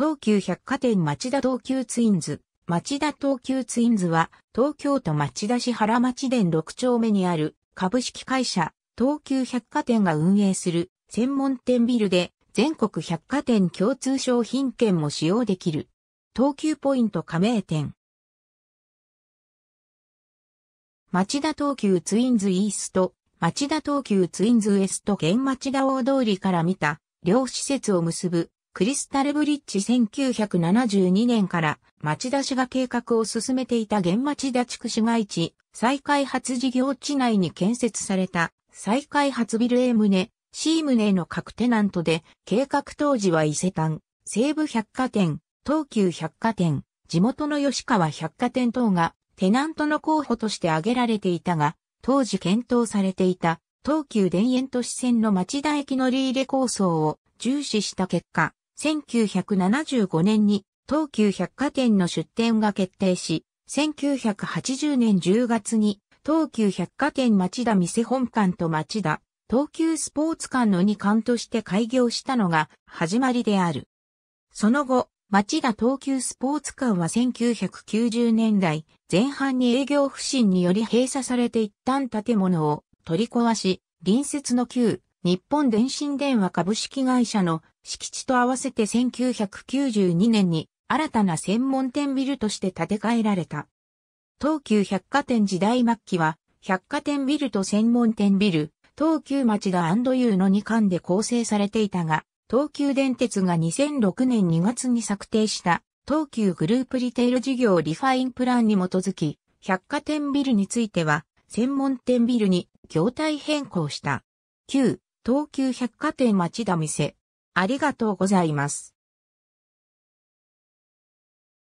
東急百貨店町田東急ツインズ。町田東急ツインズは、東京都町田市原町田6丁目にある株式会社、東急百貨店が運営する専門店ビルで、全国百貨店共通商品券も使用できる。東急ポイント加盟店。町田東急ツインズイースト、町田東急ツインズウエスト県町田大通りから見た、両施設を結ぶクリスタルブリッジ1972年から町田市が計画を進めていた現町田地区市街地再開発事業地内に建設された再開発ビル A 棟、C 棟の各テナントで計画当時は伊勢丹、西武百貨店、東急百貨店、地元の吉川百貨店等がテナントの候補として挙げられていたが、当時検討されていた東急田園都市線の町田駅乗り入れ構想を重視した結果、1975年に東急百貨店の出店が決定し、1980年10月に東急百貨店町田店本館と町田東急スポーツ館の2館として開業したのが始まりである。その後、町田東急スポーツ館は1990年代前半に営業不振により閉鎖されて一旦建物を取り壊し、隣接の旧日本電信電話株式会社の敷地と合わせて1992年に新たな専門店ビルとして建て替えられた。東急百貨店時代末期は、百貨店ビルと専門店ビル、東急町田 &U の2巻で構成されていたが、東急電鉄が2006年2月に策定した東急グループリテール事業リファインプランに基づき、百貨店ビルについては、専門店ビルに業態変更した。旧東急百貨店町田店、ありがとうございます。